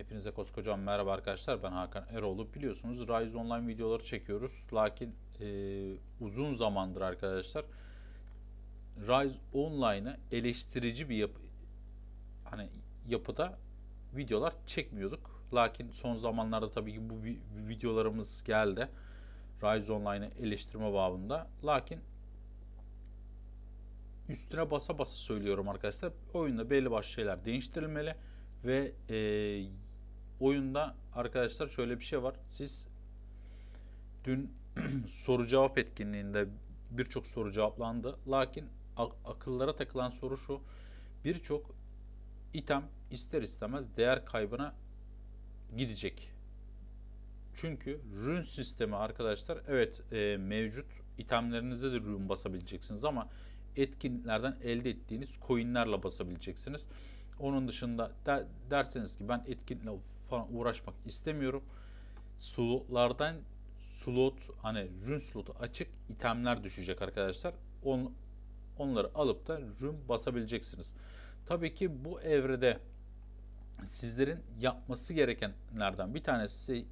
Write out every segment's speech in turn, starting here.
Hepinize koskocaman merhaba arkadaşlar. Ben Hakan Eroğlu. Biliyorsunuz Rise Online videoları çekiyoruz. Lakin e, uzun zamandır arkadaşlar Rise Online'a eleştirici bir yapı hani yapıda videolar çekmiyorduk. Lakin son zamanlarda tabii ki bu videolarımız geldi. Rise Online'ı eleştirme babında. Lakin üstüne basa basa söylüyorum arkadaşlar. Oyunda belli başlı şeyler değiştirilmeli ve e, oyunda arkadaşlar şöyle bir şey var. Siz dün soru cevap etkinliğinde birçok soru cevaplandı. Lakin akıllara takılan soru şu. Birçok item ister istemez değer kaybına gidecek. Çünkü rün sistemi arkadaşlar evet e, mevcut itemlerinize de rün basabileceksiniz ama etkinliklerden elde ettiğiniz coinlerle basabileceksiniz. Onun dışında der, derseniz ki ben etkinlikle falan uğraşmak istemiyorum. Slotlardan slot hani rün slotu açık itemler düşecek arkadaşlar. On, onları alıp da rün basabileceksiniz. Tabii ki bu evrede sizlerin yapması gerekenlerden bir tanesi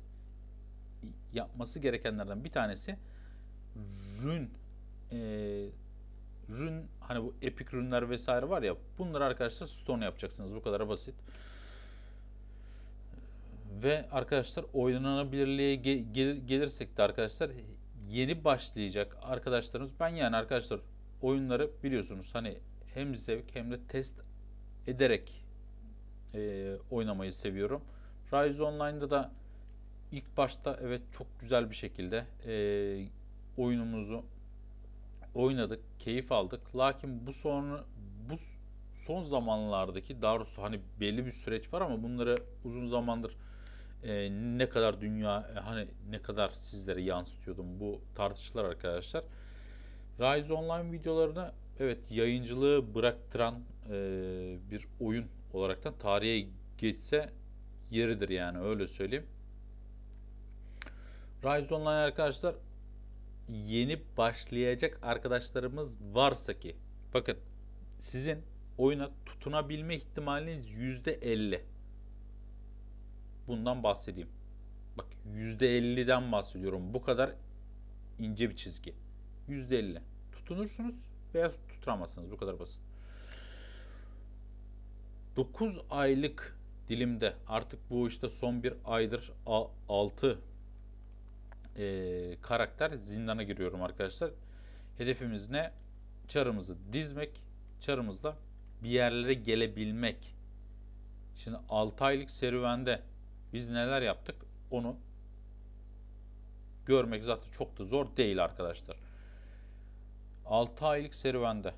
yapması gerekenlerden bir tanesi rün e, rün hani bu epic rünler vesaire var ya bunları arkadaşlar stone yapacaksınız bu kadar basit. Ve arkadaşlar oynanabilirliğe gel gelirsek de arkadaşlar yeni başlayacak arkadaşlarımız ben yani arkadaşlar oyunları biliyorsunuz hani hem zevk hem de test ederek e, oynamayı seviyorum. Rise Online'da da ilk başta evet çok güzel bir şekilde e, oyunumuzu oynadık, keyif aldık. Lakin bu sonra bu son zamanlardaki daha doğrusu hani belli bir süreç var ama bunları uzun zamandır e, ne kadar dünya e, hani ne kadar sizlere yansıtıyordum bu tartışılır arkadaşlar. Rise Online videolarını evet yayıncılığı bıraktıran e, bir oyun olaraktan tarihe geçse yeridir yani öyle söyleyeyim. Rise Online arkadaşlar yeni başlayacak arkadaşlarımız varsa ki bakın sizin oyuna tutunabilme ihtimaliniz %50 bundan bahsedeyim. Bak %50'den bahsediyorum. Bu kadar ince bir çizgi. %50. Tutunursunuz veya tutamazsınız. Bu kadar basit. 9 aylık dilimde artık bu işte son bir aydır 6 e, karakter zindana giriyorum arkadaşlar. Hedefimiz ne? Çarımızı dizmek, çarımızla bir yerlere gelebilmek. Şimdi 6 aylık serüvende biz neler yaptık onu görmek zaten çok da zor değil arkadaşlar. 6 aylık serüvende.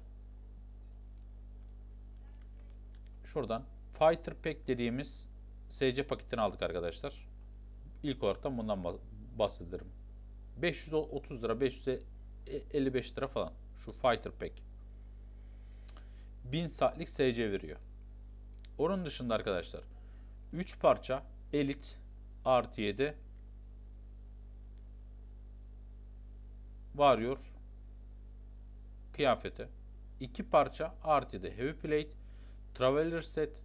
Şuradan Fighter Pack dediğimiz SC paketini aldık arkadaşlar. İlk olarak da bundan bahsederim. 530 lira, 555 lira falan. Şu Fighter Pack. 1000 saatlik SC veriyor. Onun dışında arkadaşlar 3 parça elit artı de varıyor kıyafete 2 parça artı de heavy plate traveler set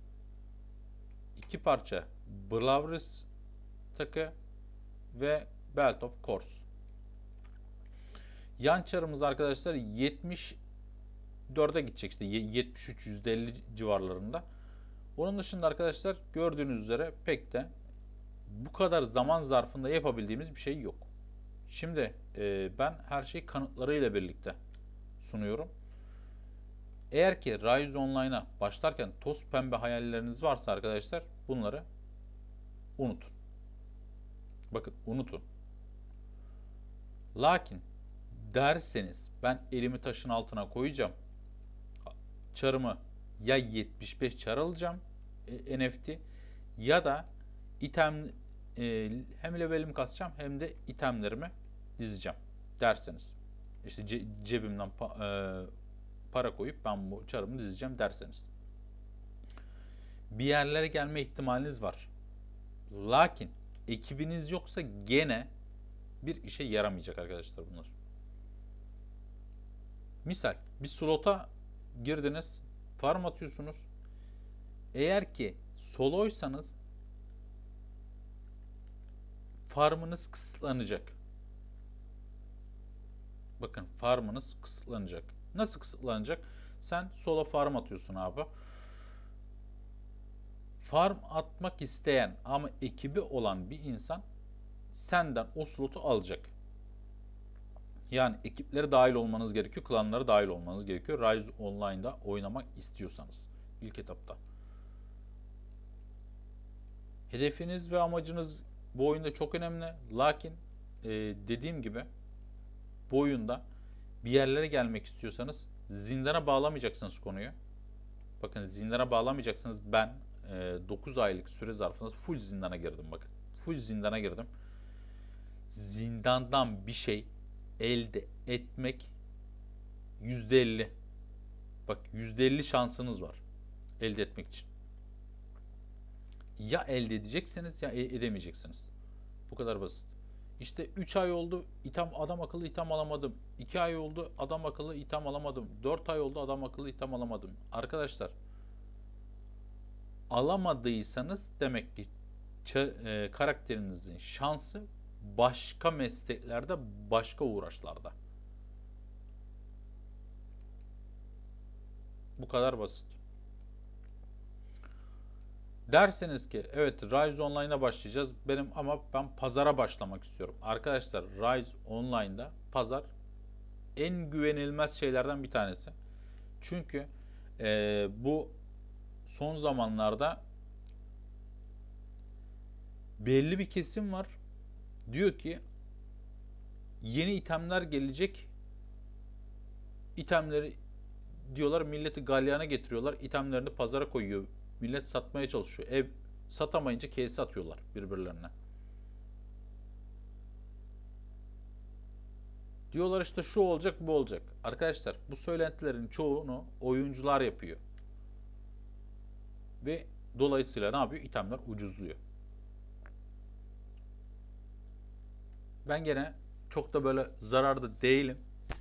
iki parça blouse takı ve belt of course. Yan çarımız arkadaşlar 74'e gidecek işte 73 %50 civarlarında. Onun dışında arkadaşlar gördüğünüz üzere pek de bu kadar zaman zarfında yapabildiğimiz bir şey yok. Şimdi e, ben her şeyi kanıtlarıyla birlikte sunuyorum. Eğer ki Rise Online'a başlarken toz pembe hayalleriniz varsa arkadaşlar bunları unutun. Bakın unutun. Lakin derseniz ben elimi taşın altına koyacağım. Çarımı ya 75 çar alacağım e, NFT ya da item e, hem levelimi kasacağım hem de itemlerimi dizeceğim derseniz. İşte ce, cebimden pa, e, para koyup ben bu çarımı dizeceğim derseniz. Bir yerlere gelme ihtimaliniz var. Lakin ekibiniz yoksa gene bir işe yaramayacak arkadaşlar bunlar. Misal bir slota girdiniz farm atıyorsunuz. Eğer ki soloysanız farmınız kısıtlanacak. Bakın farmınız kısıtlanacak. Nasıl kısıtlanacak? Sen solo farm atıyorsun abi. Farm atmak isteyen ama ekibi olan bir insan senden o slotu alacak. Yani ekiplere dahil olmanız gerekiyor, klanlara dahil olmanız gerekiyor. Rise Online'da oynamak istiyorsanız ilk etapta. Hedefiniz ve amacınız bu oyunda çok önemli. Lakin e, dediğim gibi bu oyunda bir yerlere gelmek istiyorsanız zindana bağlamayacaksınız konuyu. Bakın zindana bağlamayacaksınız. Ben e, 9 aylık süre zarfında full zindana girdim bakın. Full zindana girdim. Zindandan bir şey elde etmek %50. Bak %50 şansınız var elde etmek için. Ya elde edeceksiniz ya e, edemeyeceksiniz. Bu kadar basit. İşte 3 ay oldu itham adam akıllı itham alamadım. 2 ay oldu adam akıllı itham alamadım. 4 ay oldu adam akıllı itham alamadım. Arkadaşlar alamadıysanız demek ki e, karakterinizin şansı başka mesleklerde, başka uğraşlarda. Bu kadar basit. Derseniz ki evet Rise Online'a başlayacağız. Benim ama ben pazara başlamak istiyorum. Arkadaşlar Rise Online'da pazar en güvenilmez şeylerden bir tanesi. Çünkü e, bu son zamanlarda belli bir kesim var diyor ki yeni itemler gelecek. İtemleri diyorlar milleti galyana getiriyorlar. İtemlerini pazara koyuyor. Millet satmaya çalışıyor. Ev satamayınca kese atıyorlar birbirlerine. Diyorlar işte şu olacak bu olacak. Arkadaşlar bu söylentilerin çoğunu oyuncular yapıyor. Ve dolayısıyla ne yapıyor? İtemler ucuzluyor. ben gene çok da böyle zararda değilim.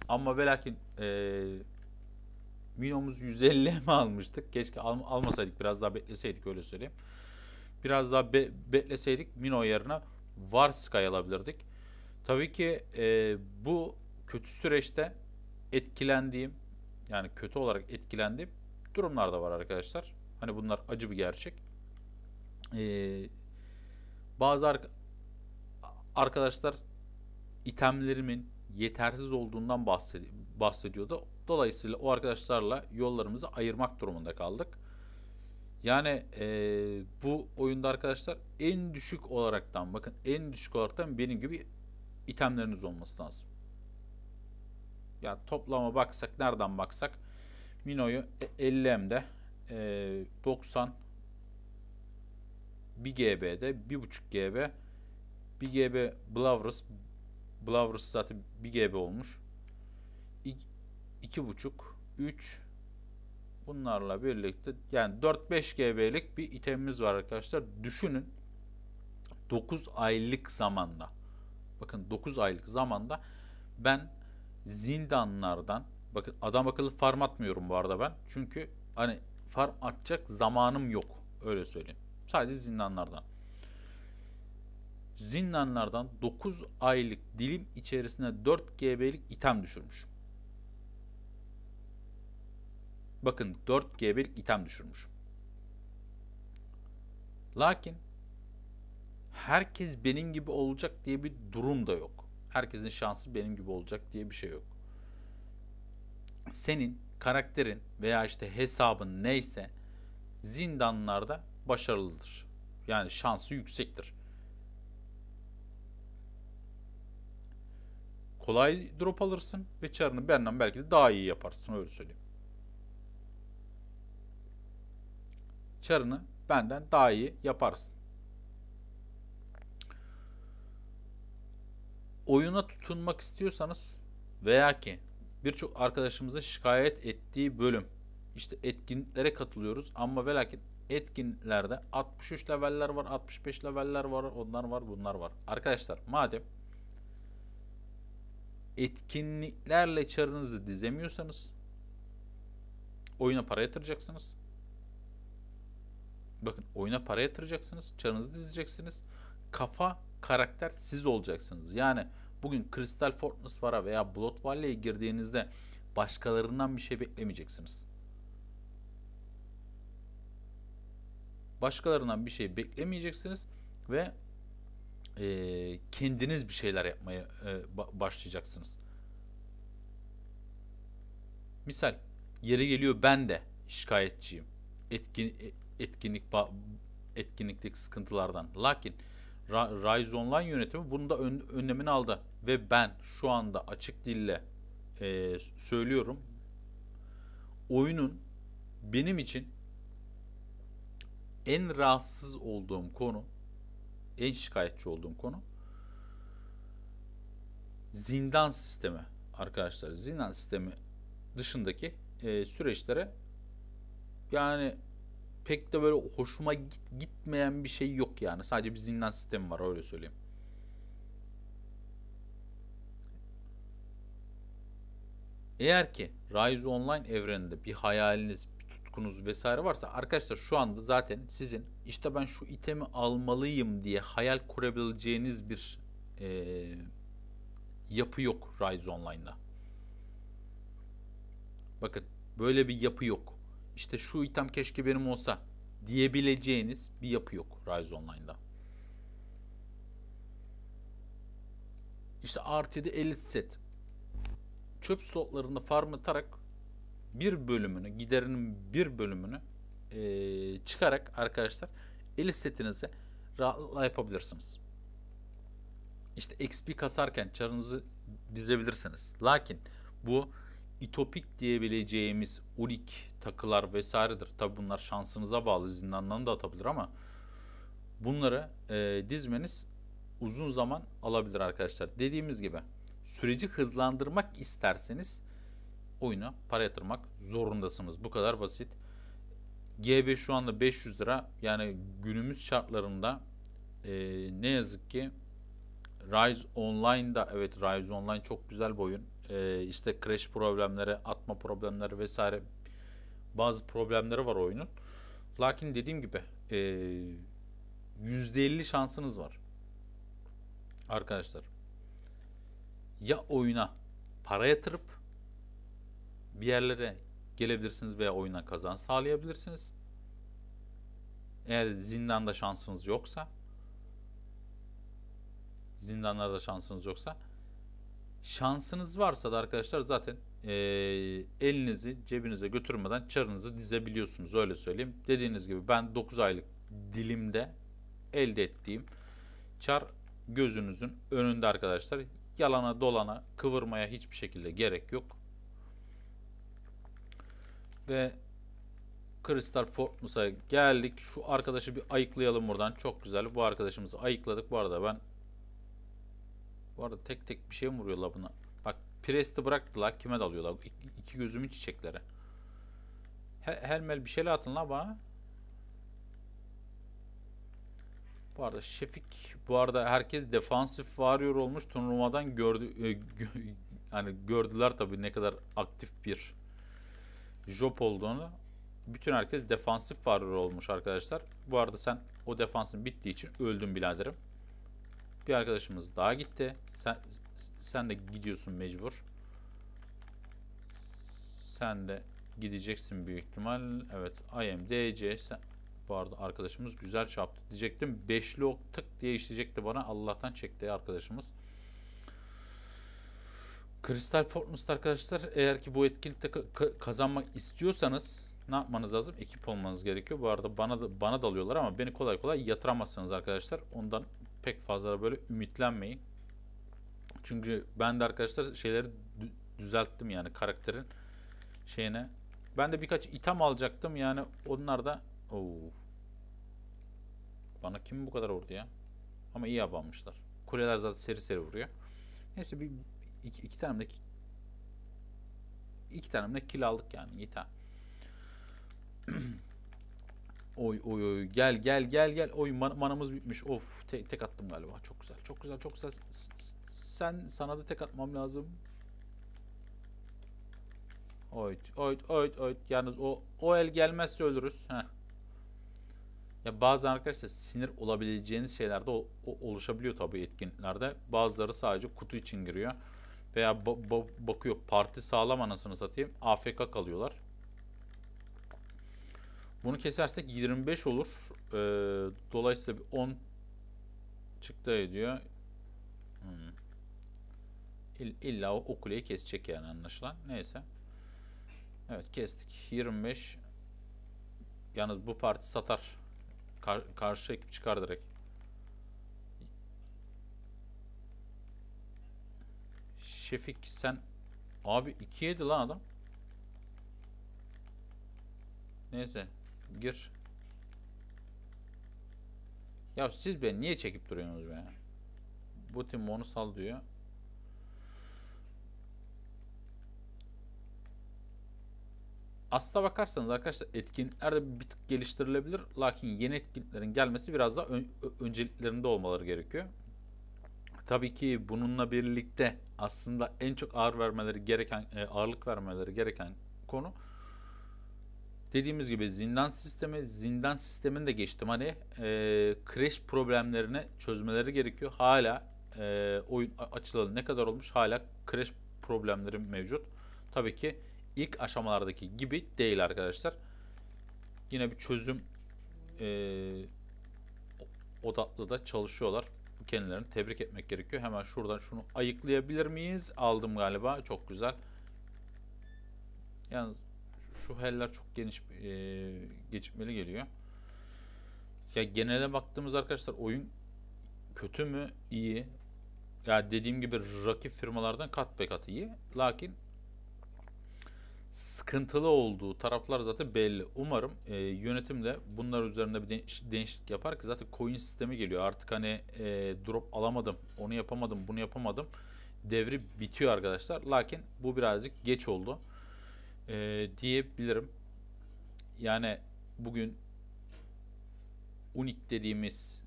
Ama velakin e, Minomuz 150 mi almıştık? Keşke al, almasaydık biraz daha bekleseydik öyle söyleyeyim. Biraz daha be, bekleseydik Mino yerine Varsky alabilirdik. Tabii ki e, bu kötü süreçte etkilendiğim yani kötü olarak etkilendiğim durumlar da var arkadaşlar. Hani bunlar acı bir gerçek. Ee, bazı ar- arkadaşlar itemlerimin yetersiz olduğundan bahsediyordu. Dolayısıyla o arkadaşlarla yollarımızı ayırmak durumunda kaldık. Yani e, bu oyunda arkadaşlar en düşük olaraktan bakın en düşük olaraktan benim gibi itemleriniz olması lazım. Ya yani toplama baksak nereden baksak Mino'yu 50M'de e, 90 1 GB'de 1.5 GB 1 GB Blavros Blower's zaten bir GB olmuş. 2.5, 3 bunlarla birlikte yani 4-5 GB'lik bir itemimiz var arkadaşlar. Düşünün 9 aylık zamanda bakın 9 aylık zamanda ben zindanlardan bakın adam akıllı farm atmıyorum bu arada ben. Çünkü hani farm atacak zamanım yok öyle söyleyeyim. Sadece zindanlardan zindanlardan 9 aylık dilim içerisine 4 GB'lik item düşürmüş. Bakın 4 GB'lik item düşürmüş. Lakin herkes benim gibi olacak diye bir durum da yok. Herkesin şansı benim gibi olacak diye bir şey yok. Senin karakterin veya işte hesabın neyse zindanlarda başarılıdır. Yani şansı yüksektir. kolay drop alırsın ve çarını benden belki de daha iyi yaparsın öyle söyleyeyim. Çarını benden daha iyi yaparsın. Oyuna tutunmak istiyorsanız veya ki birçok arkadaşımızın şikayet ettiği bölüm işte etkinliklere katılıyoruz ama ve lakin etkinliklerde 63 leveller var, 65 leveller var, onlar var, bunlar var. Arkadaşlar madem etkinliklerle çarınızı dizemiyorsanız oyuna para yatıracaksınız. Bakın oyuna para yatıracaksınız, çarınızı dizeceksiniz. Kafa, karakter siz olacaksınız. Yani bugün Crystal Fortress'a veya Blood Valley'e girdiğinizde başkalarından bir şey beklemeyeceksiniz. Başkalarından bir şey beklemeyeceksiniz ve e, kendiniz bir şeyler yapmaya e, başlayacaksınız. Misal yeri geliyor ben de şikayetçiyim. Etkin, e, etkinlik etkinlikteki sıkıntılardan. Lakin Rise Online yönetimi bunu da ön, önlemini aldı ve ben şu anda açık dille e, söylüyorum. Oyunun benim için en rahatsız olduğum konu en şikayetçi olduğum konu. Zindan sistemi arkadaşlar. Zindan sistemi dışındaki e, süreçlere yani pek de böyle hoşuma git, gitmeyen bir şey yok yani. Sadece bir zindan sistemi var öyle söyleyeyim. Eğer ki Rise Online evreninde bir hayaliniz, tutkunuz vesaire varsa arkadaşlar şu anda zaten sizin işte ben şu itemi almalıyım diye hayal kurabileceğiniz bir e, yapı yok Rise Online'da. Bakın böyle bir yapı yok. İşte şu item keşke benim olsa diyebileceğiniz bir yapı yok Rise Online'da. İşte RT'de 50 set. Çöp slotlarını farm atarak bir bölümünü, giderinin bir bölümünü e, çıkarak arkadaşlar el setinize rahatlıkla yapabilirsiniz. İşte XP kasarken çarınızı dizebilirsiniz. Lakin bu itopik diyebileceğimiz ulik takılar vesairedir. Tabi bunlar şansınıza bağlı zindanlarını da atabilir ama bunları e, dizmeniz uzun zaman alabilir arkadaşlar. Dediğimiz gibi süreci hızlandırmak isterseniz oyuna para yatırmak zorundasınız. Bu kadar basit. G5 şu anda 500 lira. Yani günümüz şartlarında e, ne yazık ki Rise Online'da evet Rise Online çok güzel bir oyun. E, işte crash problemleri, atma problemleri vesaire bazı problemleri var oyunun. Lakin dediğim gibi e, %50 şansınız var. Arkadaşlar ya oyuna para yatırıp bir yerlere gelebilirsiniz veya oyuna kazan sağlayabilirsiniz. Eğer zindanda şansınız yoksa zindanlarda şansınız yoksa şansınız varsa da arkadaşlar zaten e, elinizi cebinize götürmeden çarınızı dizebiliyorsunuz öyle söyleyeyim. Dediğiniz gibi ben 9 aylık dilimde elde ettiğim çar gözünüzün önünde arkadaşlar. Yalana dolana kıvırmaya hiçbir şekilde gerek yok. Ve Crystal Fortnus'a geldik. Şu arkadaşı bir ayıklayalım buradan. Çok güzel. Bu arkadaşımızı ayıkladık. Bu arada ben bu arada tek tek bir şey mi vuruyor la buna? Bak Priest'i bıraktılar. Kime dalıyorlar? İki, iki gözümün çiçekleri. He, helmel bir şeyle atın la bana. Bu arada Şefik bu arada herkes defansif varıyor olmuş turnuvadan gördü e, gö, yani gördüler tabii ne kadar aktif bir Job olduğunu bütün herkes defansif varır olmuş arkadaşlar. Bu arada sen o defansın bittiği için öldün biladerim. Bir arkadaşımız daha gitti. Sen, sen de gidiyorsun mecbur. Sen de gideceksin büyük ihtimal. Evet IMDC. Sen, bu arada arkadaşımız güzel çarptı diyecektim. Beşli ok tık diye işleyecekti bana. Allah'tan çekti arkadaşımız. Kristal Fortnite arkadaşlar eğer ki bu etkinlikte kazanmak istiyorsanız ne yapmanız lazım? Ekip olmanız gerekiyor. Bu arada bana da, bana dalıyorlar da ama beni kolay kolay yatıramazsınız arkadaşlar. Ondan pek fazla böyle ümitlenmeyin. Çünkü ben de arkadaşlar şeyleri düzelttim yani karakterin şeyine. Ben de birkaç item alacaktım yani onlar da Oo. Bana kim bu kadar vurdu ya? Ama iyi abanmışlar. Kuleler zaten seri seri vuruyor. Neyse bir iki, iki tanem de iki tanem de kiralık yani yeter. oy oy oy gel gel gel gel oy man, manamız bitmiş of te, tek attım galiba çok güzel çok güzel çok güzel S sen sana da tek atmam lazım Oy, oy, oy, oy. Yalnız o o el gelmezse ölürüz. Heh. Ya bazı arkadaşlar sinir olabileceğiniz şeylerde o, o, oluşabiliyor tabii etkinliklerde. Bazıları sadece kutu için giriyor veya ba- ba- bakıyor parti sağlam anasını satayım AFK kalıyorlar. Bunu kesersek 25 olur. Ee, dolayısıyla bir 10 çıktı ediyor. Hmm. İll- illa o, o kuleyi kesecek yani anlaşılan. Neyse. Evet kestik. 25. Yalnız bu parti satar. Kar- karşı ekip çıkar direkt. Şefik sen abi 2 yedi lan adam. Neyse gir. Ya siz beni niye çekip duruyorsunuz be? Bu tim onu sal diyor. Aslına bakarsanız arkadaşlar etkinlikler de bir tık geliştirilebilir. Lakin yeni etkinliklerin gelmesi biraz daha ön, önceliklerinde olmaları gerekiyor. Tabii ki bununla birlikte aslında en çok ağır vermeleri gereken, e, ağırlık vermeleri gereken konu dediğimiz gibi zindan sistemi, zindan sisteminde de geçtim. Hani e, crash problemlerini çözmeleri gerekiyor. Hala e, oyun açılalı ne kadar olmuş hala crash problemleri mevcut. Tabii ki ilk aşamalardaki gibi değil arkadaşlar. Yine bir çözüm e, odaklı da çalışıyorlar kendilerini tebrik etmek gerekiyor. Hemen şuradan şunu ayıklayabilir miyiz? Aldım galiba. Çok güzel. Yalnız şu heller çok geniş e, geçmeli geliyor. Ya genele baktığımız arkadaşlar oyun kötü mü? İyi. Ya dediğim gibi rakip firmalardan kat be kat iyi. Lakin sıkıntılı olduğu taraflar zaten belli. Umarım e, de bunlar üzerinde bir değişiklik yapar ki zaten coin sistemi geliyor. Artık hani e, drop alamadım, onu yapamadım, bunu yapamadım. Devri bitiyor arkadaşlar. Lakin bu birazcık geç oldu e, diyebilirim. Yani bugün unik dediğimiz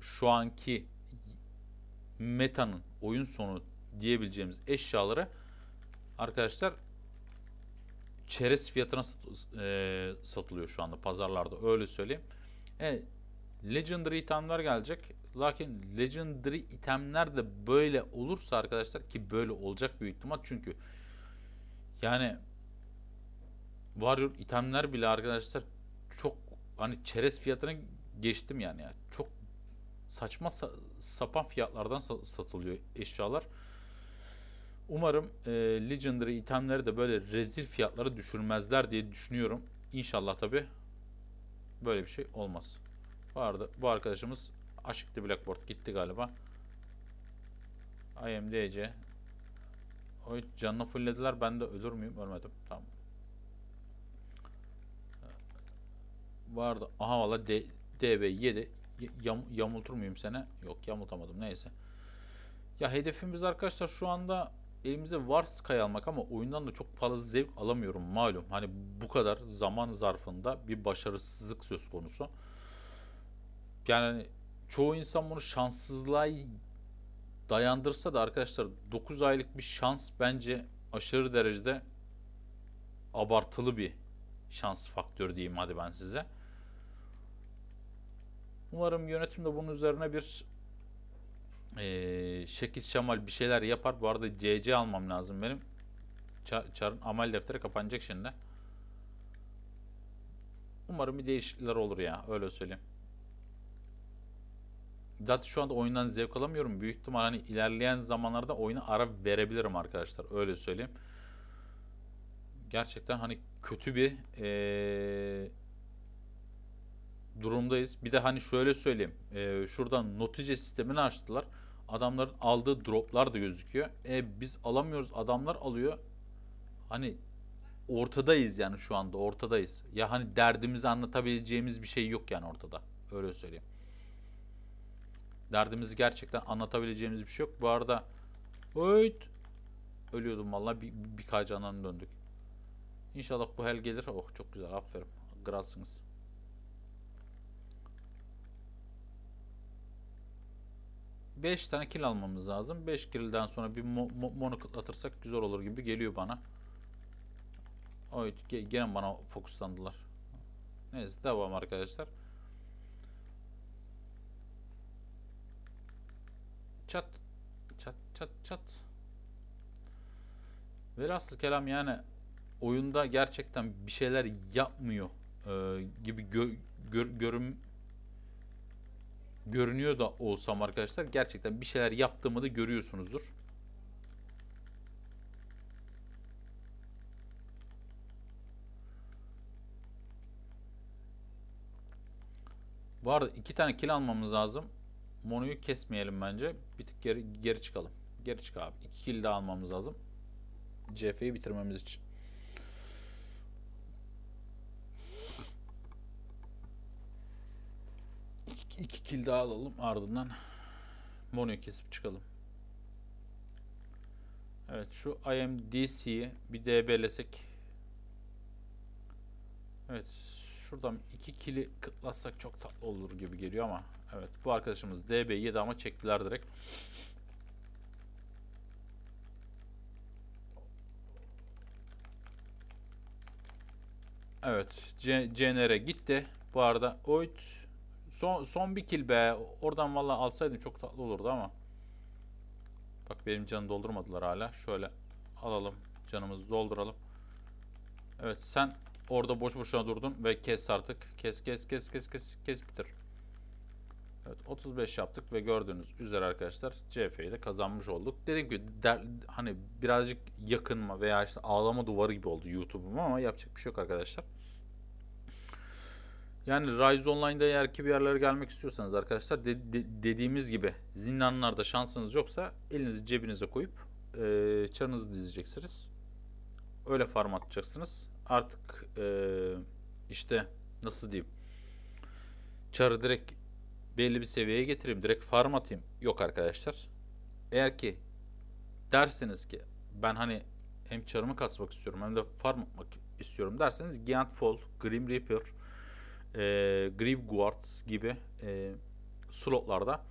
şu anki metanın oyun sonu diyebileceğimiz eşyaları arkadaşlar çerez fiyatına sat, e, satılıyor şu anda pazarlarda öyle söyleyeyim. E, legendary itemler gelecek. Lakin legendary itemler de böyle olursa arkadaşlar ki böyle olacak büyük ihtimal çünkü yani varıyor itemler bile arkadaşlar çok hani çerez fiyatına geçtim yani. yani çok saçma sapan fiyatlardan satılıyor eşyalar. Umarım e, Legendary itemleri de böyle rezil fiyatlara düşürmezler diye düşünüyorum. İnşallah tabi böyle bir şey olmaz. Vardı. Bu arkadaşımız aşıktı Blackboard gitti galiba. IMDC. Oy canını fullediler. Ben de ölür müyüm? Ölmedim. Tamam. Vardı. Aha valla DB7. Yam, yamultur muyum sene? Yok yamultamadım. Neyse. Ya hedefimiz arkadaşlar şu anda elimize var Sky almak ama oyundan da çok fazla zevk alamıyorum malum. Hani bu kadar zaman zarfında bir başarısızlık söz konusu. Yani hani çoğu insan bunu şanssızlığa dayandırsa da arkadaşlar 9 aylık bir şans bence aşırı derecede abartılı bir şans faktörü diyeyim hadi ben size. Umarım yönetim de bunun üzerine bir ee, Şekil Şamal bir şeyler yapar. Bu arada CC almam lazım benim. Çar, çar'ın amel defteri kapanacak şimdi. Umarım bir değişiklikler olur ya. Öyle söyleyeyim. Zaten şu anda oyundan zevk alamıyorum. Büyük ihtimal hani ilerleyen zamanlarda oyuna ara verebilirim arkadaşlar. Öyle söyleyeyim. Gerçekten hani kötü bir ee, durumdayız. Bir de hani şöyle söyleyeyim. E, şuradan notice sistemini açtılar. Adamların aldığı droplar da gözüküyor. E biz alamıyoruz. Adamlar alıyor. Hani ortadayız yani şu anda ortadayız. Ya hani derdimizi anlatabileceğimiz bir şey yok yani ortada. Öyle söyleyeyim. Derdimizi gerçekten anlatabileceğimiz bir şey yok. Bu arada Oyt. Ölüyordum valla bir, birkaç anan döndük. İnşallah bu hel gelir. Oh çok güzel aferin. Grassınız. 5 tane kill almamız lazım. 5 kill'den sonra bir mo mo mono kıtlatırsak güzel olur gibi geliyor bana. Oy, gene bana fokuslandılar. Neyse devam arkadaşlar. Çat. Çat çat çat. Velhasıl kelam yani oyunda gerçekten bir şeyler yapmıyor e, gibi gö gör görün görünüyor da olsam arkadaşlar gerçekten bir şeyler yaptığımı da görüyorsunuzdur. Bu arada iki tane kil almamız lazım. Mono'yu kesmeyelim bence. Bir tık geri, geri çıkalım. Geri çık abi. İki kil de almamız lazım. CF'yi bitirmemiz için. iki kill daha alalım ardından Mono'yu kesip çıkalım. Evet şu IMDC'yi bir DB'lesek. Evet şuradan iki kili kıtlatsak çok tatlı olur gibi geliyor ama. Evet bu arkadaşımız DB'yi yedi ama çektiler direkt. Evet CNR'e gitti. Bu arada Oyt Son, son bir kill be. Oradan valla alsaydım çok tatlı olurdu ama. Bak benim canı doldurmadılar hala. Şöyle alalım. Canımızı dolduralım. Evet sen orada boş boşuna durdun ve kes artık. Kes kes kes kes kes kes bitir. Evet 35 yaptık ve gördüğünüz üzere arkadaşlar CF'yi de kazanmış olduk. Dediğim ki der, hani birazcık yakınma veya işte ağlama duvarı gibi oldu YouTube'um ama yapacak bir şey yok arkadaşlar. Yani Rise Online'da eğer ki bir yerlere gelmek istiyorsanız arkadaşlar de, de, dediğimiz gibi zindanlarda şansınız yoksa elinizi cebinize koyup e, çanınızı dizeceksiniz. Öyle farm atacaksınız. Artık e, işte nasıl diyeyim çarı direkt belli bir seviyeye getireyim direkt farm atayım. Yok arkadaşlar. Eğer ki derseniz ki ben hani hem çarımı kasmak istiyorum hem de farm atmak istiyorum derseniz Giant Fall, Grim Reaper, e, Grieve Guard gibi e, slotlarda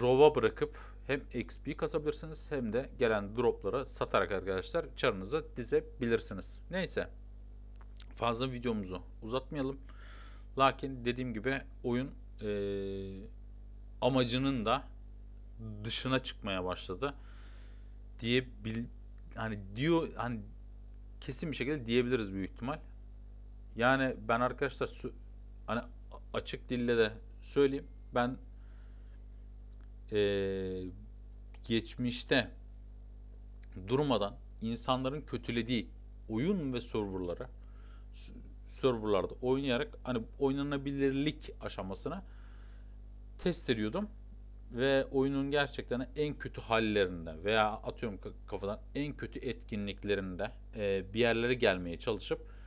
rova bırakıp hem XP kasabilirsiniz hem de gelen dropları satarak arkadaşlar çarınıza dizebilirsiniz. Neyse fazla videomuzu uzatmayalım. Lakin dediğim gibi oyun e, amacının da dışına çıkmaya başladı diye bil, hani diyor hani kesin bir şekilde diyebiliriz büyük ihtimal. Yani ben arkadaşlar hani açık dille de söyleyeyim. Ben e, geçmişte durmadan insanların kötülediği oyun ve serverlara serverlarda oynayarak hani oynanabilirlik aşamasına test ediyordum ve oyunun gerçekten en kötü hallerinde veya atıyorum kafadan en kötü etkinliklerinde e, bir yerlere gelmeye çalışıp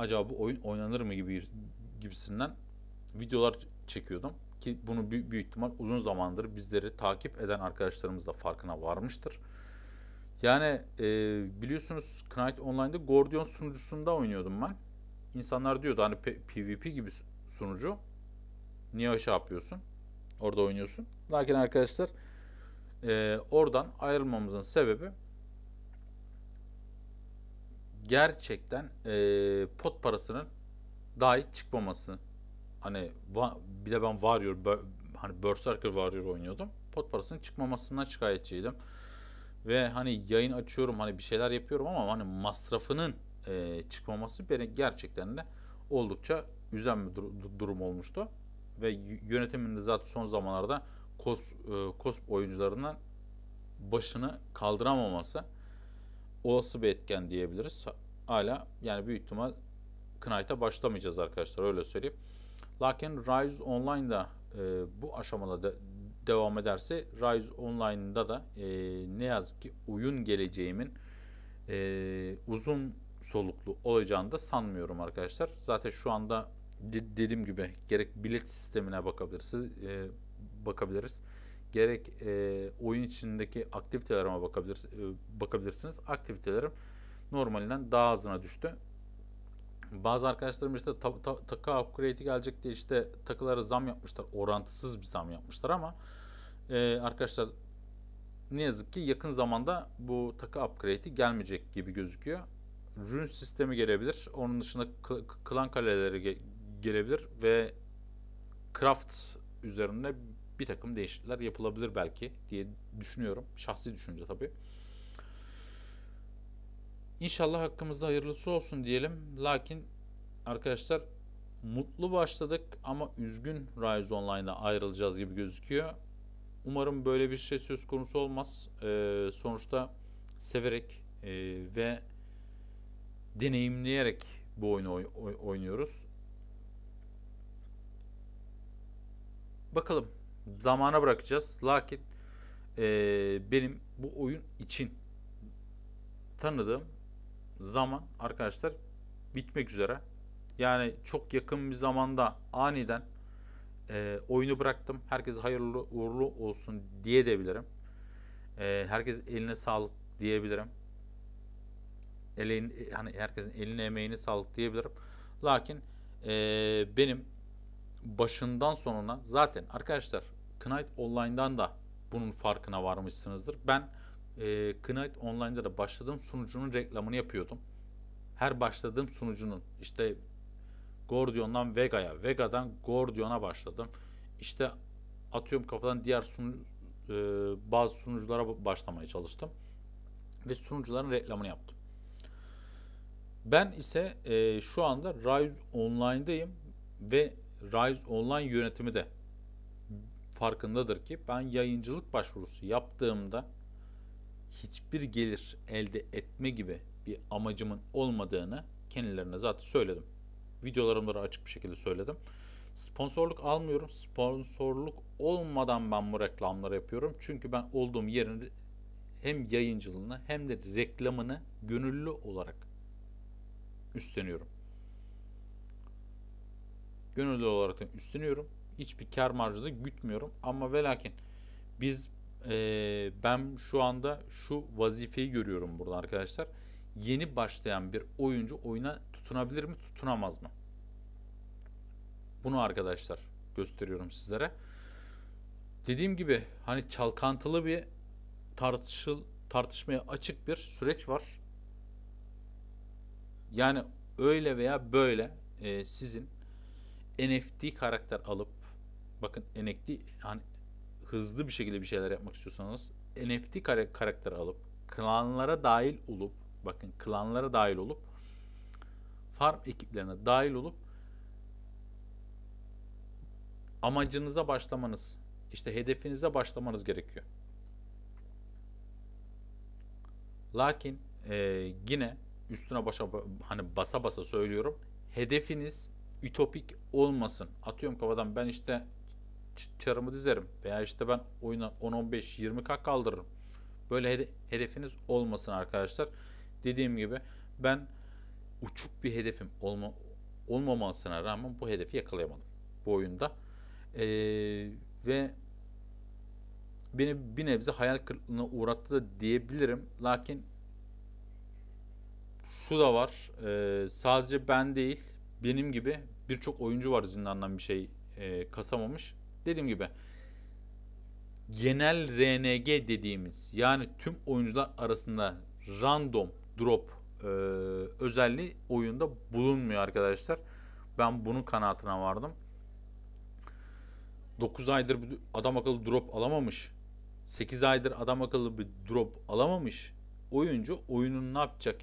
acaba bu oyun oynanır mı gibi gibisinden videolar çekiyordum ki bunu büyük, büyük ihtimal uzun zamandır bizleri takip eden arkadaşlarımız da farkına varmıştır. Yani e, biliyorsunuz Knight Online'da Gordion sunucusunda oynuyordum ben. İnsanlar diyordu hani PvP gibi sunucu niye şey yapıyorsun? Orada oynuyorsun. Lakin arkadaşlar e, oradan ayrılmamızın sebebi gerçekten e, pot parasının dahi çıkmaması. Hani va, bir de ben varıyor bör, hani Berserker varıyor oynuyordum. Pot parasının çıkmamasından şikayetçiydim. Ve hani yayın açıyorum hani bir şeyler yapıyorum ama hani masrafının e, çıkmaması beni gerçekten de oldukça üzen bir dur- durum olmuştu. Ve yönetimin de zaten son zamanlarda COSP, e, COSP oyuncularından başını kaldıramaması olası bir etken diyebiliriz. Hala yani büyük ihtimal Knight'a başlamayacağız arkadaşlar öyle söyleyeyim. Lakin Rise Online'da e, bu aşamada de, devam ederse Rise Online'da da e, ne yazık ki oyun geleceğimin e, uzun soluklu olacağını da sanmıyorum arkadaşlar. Zaten şu anda dediğim gibi gerek bilet sistemine bakabiliriz. E, bakabiliriz gerek e, oyun içindeki aktivitelerime bakabilir, e, bakabilirsiniz. Aktivitelerim normalinden daha azına düştü. Bazı arkadaşlarım işte ta, ta, takı upgrade'i gelecek diye işte takılara zam yapmışlar. Orantısız bir zam yapmışlar ama e, arkadaşlar ne yazık ki yakın zamanda bu takı upgrade'i gelmeyecek gibi gözüküyor. Rune sistemi gelebilir. Onun dışında klan kaleleri gelebilir ve craft üzerinde bir takım değişiklikler yapılabilir belki diye düşünüyorum. Şahsi düşünce tabii. İnşallah hakkımızda hayırlısı olsun diyelim. Lakin arkadaşlar mutlu başladık ama üzgün Rise Online'a ayrılacağız gibi gözüküyor. Umarım böyle bir şey söz konusu olmaz. Ee, sonuçta severek e, ve deneyimleyerek bu oyunu oy- oynuyoruz. Bakalım zamana bırakacağız. Lakin e, benim bu oyun için tanıdığım zaman arkadaşlar bitmek üzere. Yani çok yakın bir zamanda aniden e, oyunu bıraktım. Herkes hayırlı uğurlu olsun diye debilirim. E, herkes eline sağlık diyebilirim. Elin e, hani herkesin eline emeğini sağlık diyebilirim. Lakin e, benim başından sonuna zaten arkadaşlar Knight Online'dan da bunun farkına varmışsınızdır. Ben e, Knight Online'da da başladığım sunucunun reklamını yapıyordum. Her başladığım sunucunun işte Gordion'dan Vega'ya, Vega'dan Gordion'a başladım. İşte atıyorum kafadan diğer sunu, e, bazı sunuculara başlamaya çalıştım. Ve sunucuların reklamını yaptım. Ben ise e, şu anda Rise Online'dayım ve Rise Online yönetimi de farkındadır ki ben yayıncılık başvurusu yaptığımda hiçbir gelir elde etme gibi bir amacımın olmadığını kendilerine zaten söyledim. Videolarımda da açık bir şekilde söyledim. Sponsorluk almıyorum. Sponsorluk olmadan ben bu reklamları yapıyorum. Çünkü ben olduğum yerin hem yayıncılığını hem de reklamını gönüllü olarak üstleniyorum gönüllü olarak üstleniyorum. Hiçbir kar marjı da gütmüyorum. Ama ve lakin biz e, ben şu anda şu vazifeyi görüyorum burada arkadaşlar. Yeni başlayan bir oyuncu oyuna tutunabilir mi tutunamaz mı? Bunu arkadaşlar gösteriyorum sizlere. Dediğim gibi hani çalkantılı bir tartışıl tartışmaya açık bir süreç var. Yani öyle veya böyle e, sizin NFT karakter alıp bakın NFT hani hızlı bir şekilde bir şeyler yapmak istiyorsanız NFT karakter alıp klanlara dahil olup bakın klanlara dahil olup farm ekiplerine dahil olup amacınıza başlamanız işte hedefinize başlamanız gerekiyor. Lakin e, yine üstüne başa hani basa basa söylüyorum. Hedefiniz ütopik olmasın. Atıyorum kafadan ben işte çarımı dizerim veya işte ben oyuna 10-15-20k kaldırırım. Böyle hedefiniz olmasın arkadaşlar. Dediğim gibi ben uçuk bir hedefim olma olmamasına rağmen bu hedefi yakalayamadım bu oyunda. Ee, ve beni bir nebze hayal kırıklığına uğrattı da diyebilirim. Lakin şu da var. E, sadece ben değil benim gibi birçok oyuncu var zindandan bir şey e, kasamamış. Dediğim gibi genel RNG dediğimiz yani tüm oyuncular arasında random drop e, özelliği oyunda bulunmuyor arkadaşlar. Ben bunun kanaatına vardım. 9 aydır adam akıllı drop alamamış. 8 aydır adam akıllı bir drop alamamış. Oyuncu oyunun ne yapacak?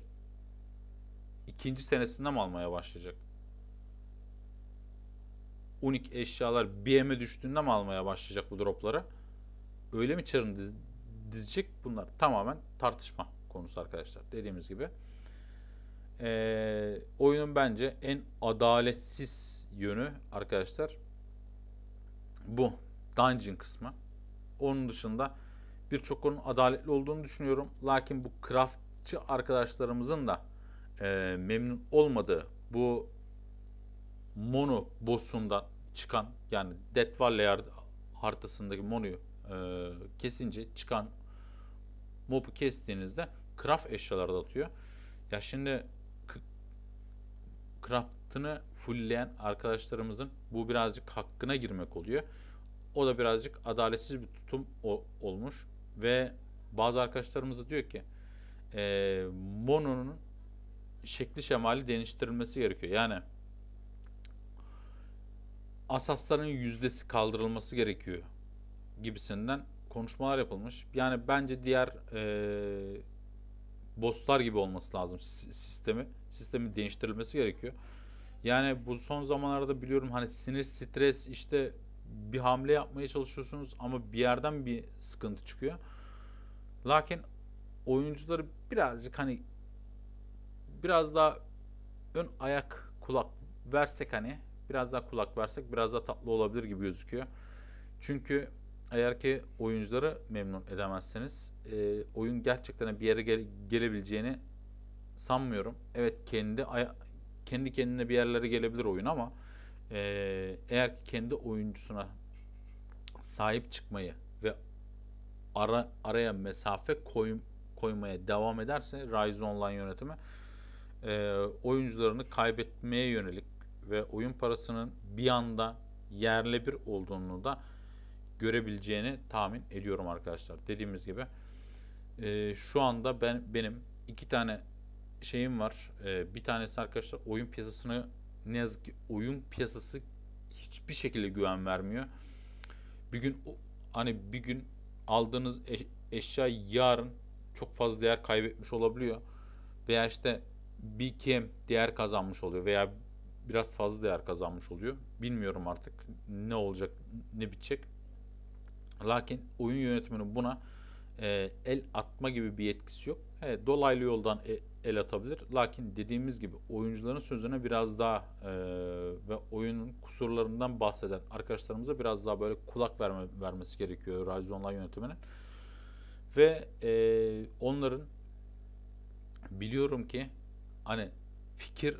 İkinci senesinden mi almaya başlayacak? unik eşyalar BM'e düştüğünde mi almaya başlayacak bu dropları Öyle mi çarını diz, dizecek? Bunlar tamamen tartışma konusu arkadaşlar. Dediğimiz gibi. Ee, oyunun bence en adaletsiz yönü arkadaşlar bu. Dungeon kısmı. Onun dışında birçok konunun adaletli olduğunu düşünüyorum. Lakin bu craftçı arkadaşlarımızın da e, memnun olmadığı bu mono boss'undan çıkan yani Death Valley haritasındaki monoyu e, kesince çıkan mob'u kestiğinizde craft eşyaları da atıyor. Ya şimdi craft'ını fullleyen arkadaşlarımızın bu birazcık hakkına girmek oluyor. O da birazcık adaletsiz bir tutum o, olmuş ve bazı arkadaşlarımız da diyor ki e, Mono'nun şekli şemali değiştirilmesi gerekiyor. Yani asasların yüzdesi kaldırılması gerekiyor gibisinden konuşmalar yapılmış. Yani bence diğer e, bosslar gibi olması lazım sistemi. Sistemin değiştirilmesi gerekiyor. Yani bu son zamanlarda biliyorum hani sinir, stres işte bir hamle yapmaya çalışıyorsunuz ama bir yerden bir sıkıntı çıkıyor. Lakin oyuncuları birazcık hani biraz daha ön ayak kulak versek hani biraz daha kulak versek biraz daha tatlı olabilir gibi gözüküyor. Çünkü eğer ki oyuncuları memnun edemezseniz e, oyun gerçekten bir yere gele, gelebileceğini sanmıyorum. Evet kendi kendi kendine bir yerlere gelebilir oyun ama e, eğer ki kendi oyuncusuna sahip çıkmayı ve ara araya mesafe koy, koymaya devam ederse Rise Online yönetimi e, oyuncularını kaybetmeye yönelik ve oyun parasının bir anda yerle bir olduğunu da görebileceğini tahmin ediyorum arkadaşlar. Dediğimiz gibi e, şu anda ben benim iki tane şeyim var. E, bir tanesi arkadaşlar oyun piyasasını ne yazık ki oyun piyasası hiçbir şekilde güven vermiyor. Bir gün hani bir gün aldığınız e, eşya yarın çok fazla değer kaybetmiş olabiliyor. Veya işte bir kem değer kazanmış oluyor veya biraz fazla değer kazanmış oluyor. Bilmiyorum artık ne olacak, ne bitecek. Lakin oyun yönetiminin buna e, el atma gibi bir yetkisi yok. He, dolaylı yoldan e, el atabilir. Lakin dediğimiz gibi oyuncuların sözüne biraz daha e, ve oyunun kusurlarından bahseden arkadaşlarımıza biraz daha böyle kulak verme, vermesi gerekiyor Rise Online yönetiminin. Ve e, onların biliyorum ki hani fikir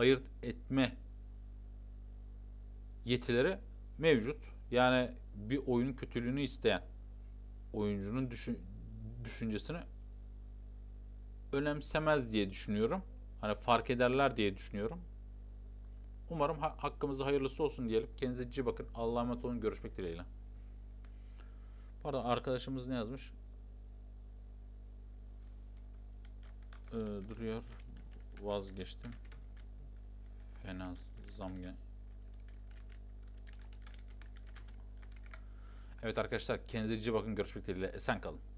ayırt etme yetileri mevcut. Yani bir oyunun kötülüğünü isteyen oyuncunun düşün, düşüncesini önemsemez diye düşünüyorum. Hani fark ederler diye düşünüyorum. Umarım ha- hakkımızı hayırlısı olsun diyelim. Kendinize iyi bakın. Allah'a emanet olun. Görüşmek dileğiyle. Pardon arkadaşımız ne yazmış? Ee, duruyor. Vazgeçtim en zam gel. Evet arkadaşlar kendinize bakın görüşmek dileğiyle esen kalın.